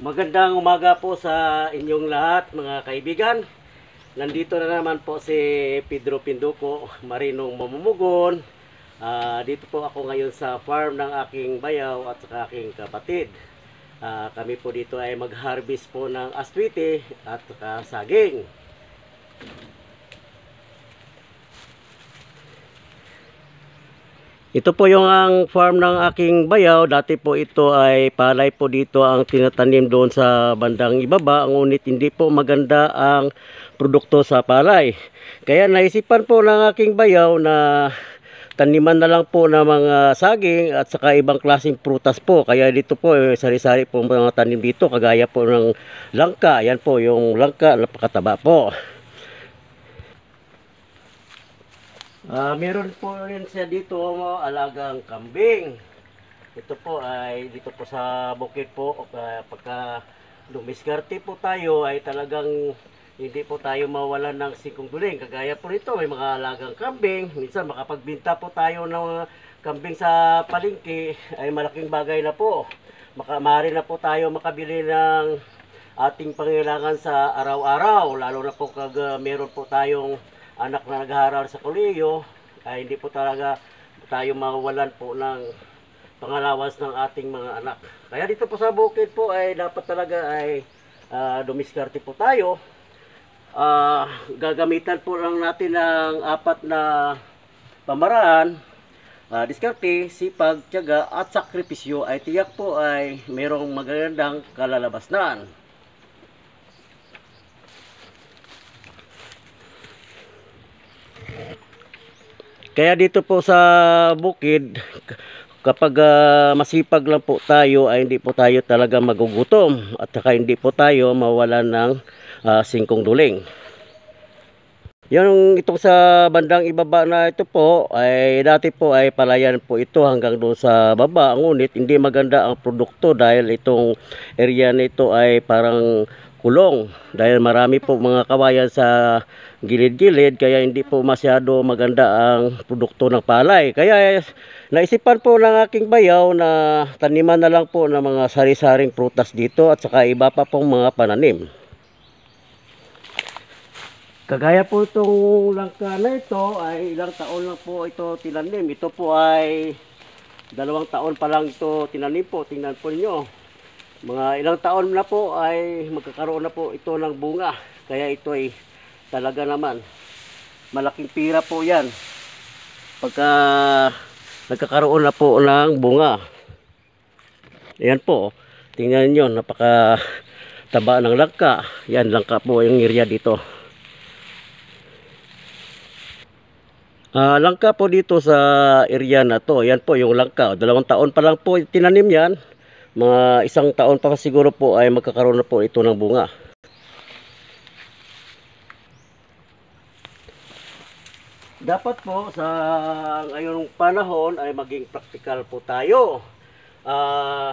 Magandang umaga po sa inyong lahat mga kaibigan. Nandito na naman po si Pedro Pinduko, marinong mamumugon. Uh, dito po ako ngayon sa farm ng aking bayaw at sa aking kapatid. Uh, kami po dito ay mag-harvest po ng aswite at uh, saging. Ito po yung ang farm ng aking bayaw. Dati po ito ay palay po dito ang tinatanim doon sa bandang ibaba. Ngunit hindi po maganda ang produkto sa palay. Kaya naisipan po ng aking bayaw na taniman na lang po ng mga saging at saka ibang klaseng prutas po. Kaya dito po, eh, sari-sari po mga tanim dito. Kagaya po ng langka. Yan po yung langka, napakataba po. Uh, meron po rin siya dito oh, alagang kambing. Ito po ay dito po sa bukid po uh, pagka dumiskarte po tayo ay talagang hindi po tayo mawalan ng sikong guling. Kagaya po nito may mga alagang kambing. Minsan makapagbinta po tayo ng kambing sa palengke ay malaking bagay na po. Makamari na po tayo makabili ng ating pangailangan sa araw-araw lalo na po kag uh, meron po tayong anak na nag sa kolehiyo ay hindi po talaga tayo mawalan po ng pangalawas ng ating mga anak. Kaya dito po sa bukid po ay dapat talaga ay uh, dumiskarte po tayo. Uh, gagamitan po lang natin ng apat na pamaraan. Uh, diskarte, sipag, tiyaga at sakripisyo ay tiyak po ay merong magagandang kalalabasnaan. Kaya dito po sa bukid, kapag uh, masipag lang po tayo ay hindi po tayo talaga magugutom at saka hindi po tayo mawala ng uh, singkong duling. Yung itong sa bandang ibaba na ito po ay dati po ay palayan po ito hanggang doon sa baba. Ngunit hindi maganda ang produkto dahil itong area nito ay parang kulong dahil marami po mga kawayan sa gilid-gilid kaya hindi po masyado maganda ang produkto ng palay kaya naisipan po ng aking bayaw na taniman na lang po ng mga sari-saring prutas dito at saka iba pa pong mga pananim Kagaya po itong langka na ito ay ilang taon lang po ito tinanim. Ito po ay dalawang taon pa lang ito tinanim po. Tingnan po nyo. Mga ilang taon na po ay magkakaroon na po ito ng bunga. Kaya ito ay talaga naman malaking pira po yan. Pagka nagkakaroon na po ng bunga. Ayan po. Tingnan nyo, napaka taba ng langka. Yan, langka po yung area dito. Uh, langka po dito sa area na to. Yan po yung langka. Dalawang taon pa lang po tinanim yan mga isang taon pa siguro po ay magkakaroon na po ito ng bunga dapat po sa ngayong panahon ay maging practical po tayo ah uh,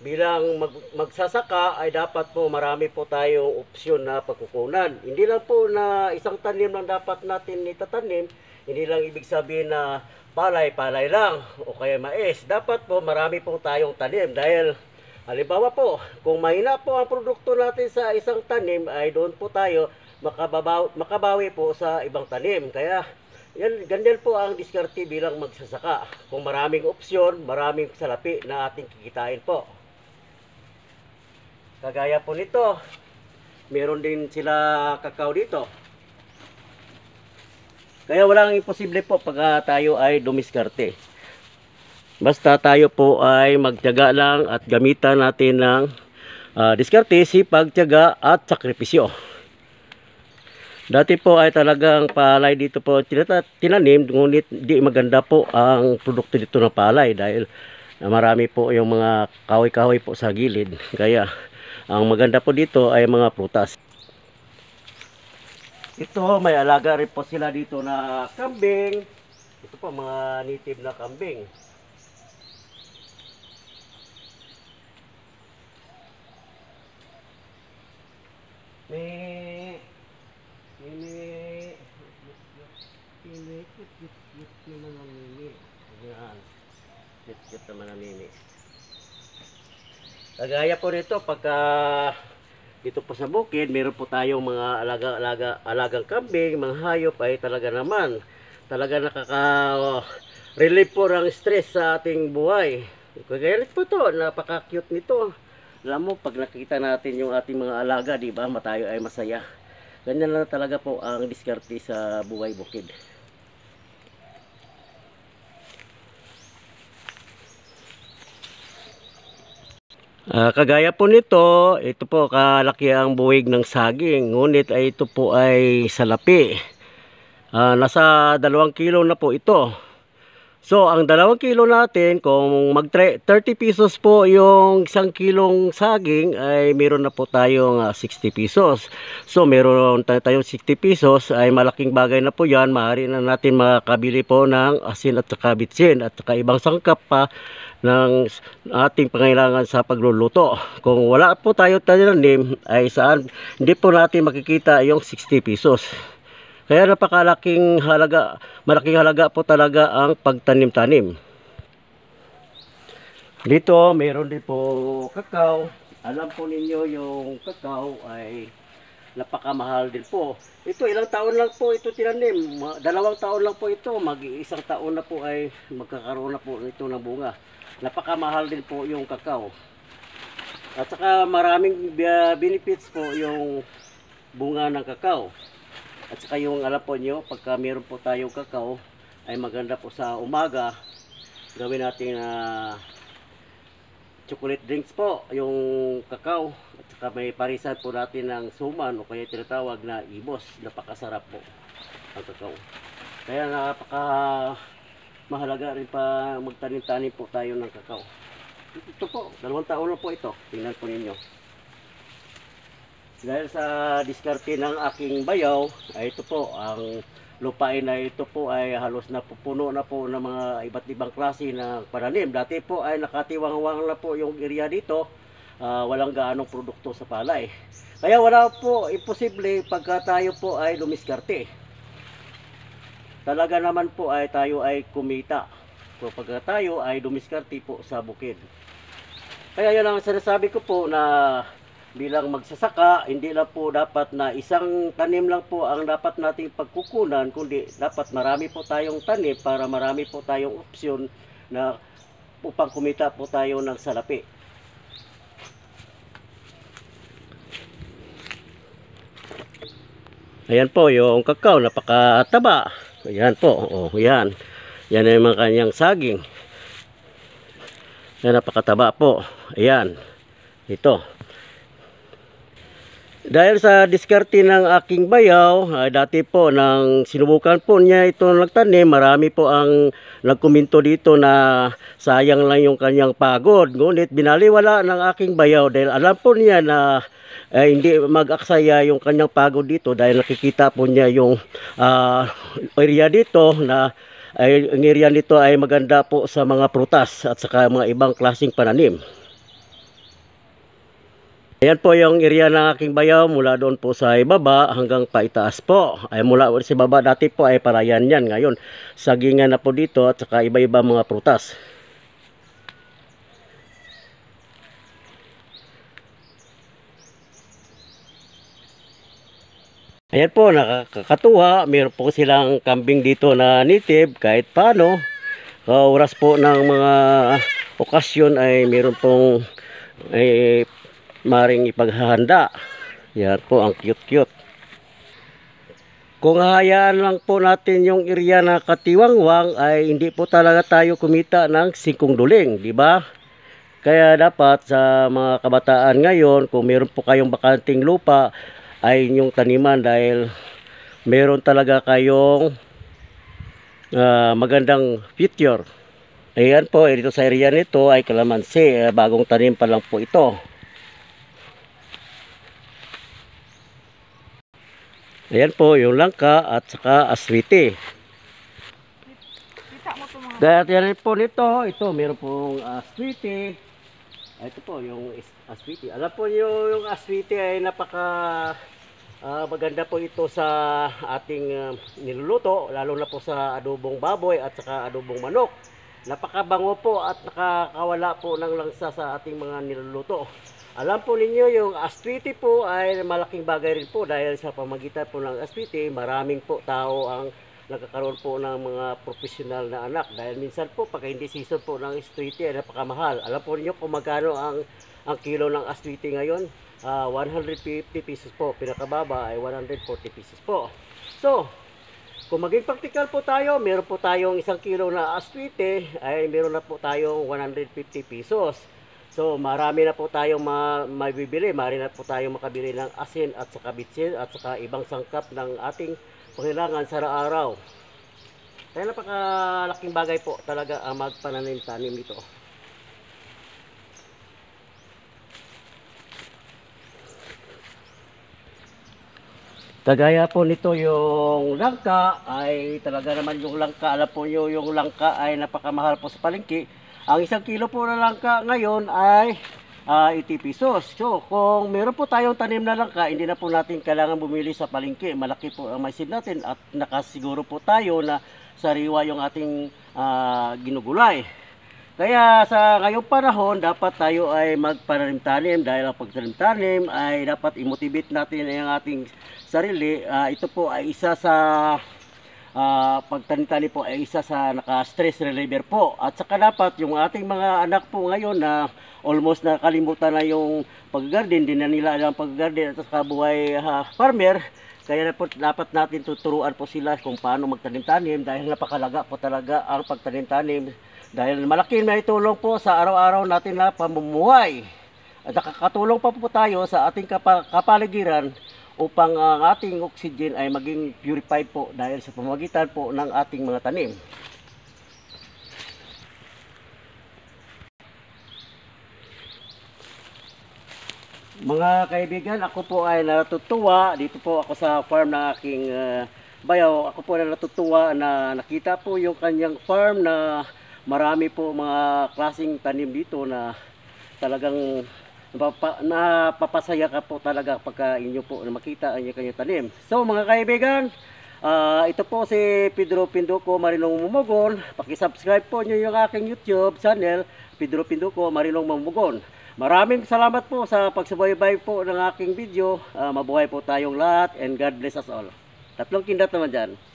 bilang mag, magsasaka ay dapat po marami po tayong opsyon na pagkukunan. Hindi lang po na isang tanim lang dapat natin itatanim, hindi lang ibig sabihin na palay-palay lang o kaya mais. Dapat po marami po tayong tanim dahil halimbawa po, kung mahina po ang produkto natin sa isang tanim ay doon po tayo makababaw, makabawi po sa ibang tanim. Kaya yan, ganyan po ang diskarte bilang magsasaka. Kung maraming opsyon, maraming salapi na ating kikitain po. Kagaya po nito, meron din sila kakao dito. Kaya walang imposible po pag ah, tayo ay dumiskarte. Basta tayo po ay magtiyaga lang at gamitan natin ng uh, diskarte, si tiyaga at sakripisyo. Dati po ay talagang palay dito po tinanim, ngunit di maganda po ang produkto dito ng palay dahil marami po yung mga kahoy-kahoy po sa gilid. Kaya ang maganda po dito ay mga prutas. Ito, may alaga rin po sila dito na kambing. Ito po, mga native na kambing. May... May... May... May... May... May... May... May... May... May... May... May... May... May... May... May... May... Kagaya po nito pagka dito po sa bukid, meron po tayong mga alaga-alaga alagang kambing, mga hayop ay talaga naman talaga nakaka relieve po ang stress sa ating buhay. Kagaya po to, napaka-cute nito. Alam mo, pag nakita natin yung ating mga alaga, di ba, matayo ay masaya. Ganyan lang talaga po ang diskarte sa buhay bukid. Uh, kagaya po nito, ito po kalaki ang buwig ng saging. Ngunit ay ito po ay salapi. Uh, nasa 2 kilo na po ito. So, ang dalawang kilo natin, kung mag 30 pesos po yung isang kilong saging, ay meron na po tayong uh, ah, 60 pesos. So, meron tayong 60 pesos, ay malaking bagay na po yan. Maaari na natin makabili po ng asin at saka bitsin at saka ibang sangkap pa ng ating pangailangan sa pagluluto. Kung wala po tayo tanim, ay saan hindi po natin makikita yung 60 pesos. Kaya napakalaking halaga, malaking halaga po talaga ang pagtanim-tanim. Dito, mayroon din po kakao. Alam po ninyo yung kakao ay napakamahal din po. Ito, ilang taon lang po ito tinanim. Dalawang taon lang po ito. Mag-iisang taon na po ay magkakaroon na po ito ng bunga. Napakamahal din po yung kakao. At saka maraming benefits po yung bunga ng kakao. At saka yung alam po nyo, pagka meron po tayong kakao, ay maganda po sa umaga, gawin natin na uh, chocolate drinks po, yung kakao. At saka may parisan po natin ng suman o kaya tinatawag na ibos. Napakasarap po ang kakao. Kaya napaka mahalaga rin pa magtanim-tanim po tayo ng kakao. Ito po, dalawang taon na po ito. Tingnan po ninyo. Dahil sa diskarte ng aking bayaw, ay ito po, ang lupain na ito po ay halos na pupuno na po ng mga iba't ibang klase ng pananim. Dati po ay nakatiwangwang na po yung area dito, uh, walang gaanong produkto sa palay. Kaya wala po, imposible pagka tayo po ay lumiskarte. Talaga naman po ay tayo ay kumita. So pagka tayo ay dumiskarte po sa bukid. Kaya yun ang sinasabi ko po na bilang magsasaka, hindi lang po dapat na isang tanim lang po ang dapat nating pagkukunan, kundi dapat marami po tayong tanim para marami po tayong opsyon na upang kumita po tayo ng salapi. Ayan po yung kakao, napakataba. Ayan po, oh, yan. Yan ay mga kanyang saging. Yan, napakataba po. Ayan, ito. Dahil sa diskarte ng aking bayaw, uh, dati po nang sinubukan po niya ito nagtanim, marami po ang nagkomento dito na sayang lang yung kanyang pagod. Ngunit binaliwala ng aking bayaw dahil alam po niya na uh, hindi mag-aksaya yung kanyang pagod dito dahil nakikita po niya yung uh, area dito na ay, ang area nito ay maganda po sa mga prutas at saka mga ibang klaseng pananim. Ayan po yung area ng aking bayaw mula doon po sa ibaba hanggang paitaas po. Ay mula sa baba dati po ay parayan yan ngayon. Sagingan na po dito at saka iba-iba mga prutas. Ayan po, nakakatuwa. Meron po silang kambing dito na native kahit paano. Kauras ah, po ng mga okasyon ay meron pong eh, maring ipaghahanda. Yan po, ang cute-cute. Kung hayaan lang po natin yung area na katiwangwang ay hindi po talaga tayo kumita ng singkong duling, di ba? Kaya dapat sa mga kabataan ngayon, kung meron po kayong bakanting lupa, ay inyong taniman dahil meron talaga kayong uh, magandang future. Ayan po, eh, dito sa area nito ay kalamansi, eh, bagong tanim pa lang po ito. Ayan po yung langka at saka aswiti. Kaya yan po nito, ito meron pong aswiti. Ah, ito po yung aswiti. Alam po nyo yung aswiti ay napaka uh, maganda po ito sa ating uh, niluluto, lalo na po sa adobong baboy at saka adobong manok. Napakabango po at nakakawala po ng langsa sa ating mga niluluto. Alam po ninyo yung aspiti po ay malaking bagay rin po dahil sa pamagitan po ng aspiti, maraming po tao ang nagkakaroon po ng mga profesional na anak dahil minsan po pag hindi season po ng aswiti ay napakamahal. Alam po niyo kung magkano ang ang kilo ng aspiti ngayon? Uh, ah, 150 pesos po. Pinakababa ay 140 pesos po. So, kung maging practical po tayo, meron po tayong isang kilo na aswite, ay meron na po tayong 150 pesos. So, marami na po tayong ma mabibili, marami na po tayong makabili ng asin at saka bitsin at saka ibang sangkap ng ating pangailangan sa araw-araw. Kaya napakalaking bagay po talaga ang magpananim-tanim nito. Kagaya po nito yung langka ay talaga naman yung langka. Alam po nyo yung langka ay napakamahal po sa palengke. Ang isang kilo po na langka ngayon ay uh, ah, 80 pesos. So kung meron po tayong tanim na langka, hindi na po natin kailangan bumili sa palengke. Malaki po ang maisid natin at nakasiguro po tayo na sariwa yung ating uh, ginugulay. Kaya sa ngayong panahon, dapat tayo ay magpananim-tanim dahil ang pagtanim-tanim ay dapat i-motivate natin ang ating sarili. Uh, ito po ay isa sa uh, pagtanim-tanim po ay isa sa naka-stress reliever po. At saka dapat yung ating mga anak po ngayon na almost nakalimutan na yung pag-garden, din na nila ang pag-garden at saka buhay uh, farmer. Kaya dapat, dapat natin tuturuan po sila kung paano magtanim-tanim dahil napakalaga po talaga ang pagtanim-tanim dahil malaking may tulong po sa araw-araw natin na pamumuhay at nakakatulong pa po tayo sa ating kapaligiran upang ang ating oxygen ay maging purified po dahil sa pamagitan po ng ating mga tanim. Mga kaibigan, ako po ay natutuwa. Dito po ako sa farm ng aking uh, bayaw. Ako po ay natutuwa na nakita po yung kanyang farm na marami po mga klasing tanim dito na talagang napapasaya ka po talaga pagka inyo po makita ang kanyang tanim. So mga kaibigan, uh, ito po si Pedro Pinduko Marilong Mumugon. Paki-subscribe po niyo yung aking YouTube channel, Pedro Pinduko Marilong Mumugon. Maraming salamat po sa pagsubaybay po ng aking video. Uh, mabuhay po tayong lahat and God bless us all. Tatlong kindat naman dyan.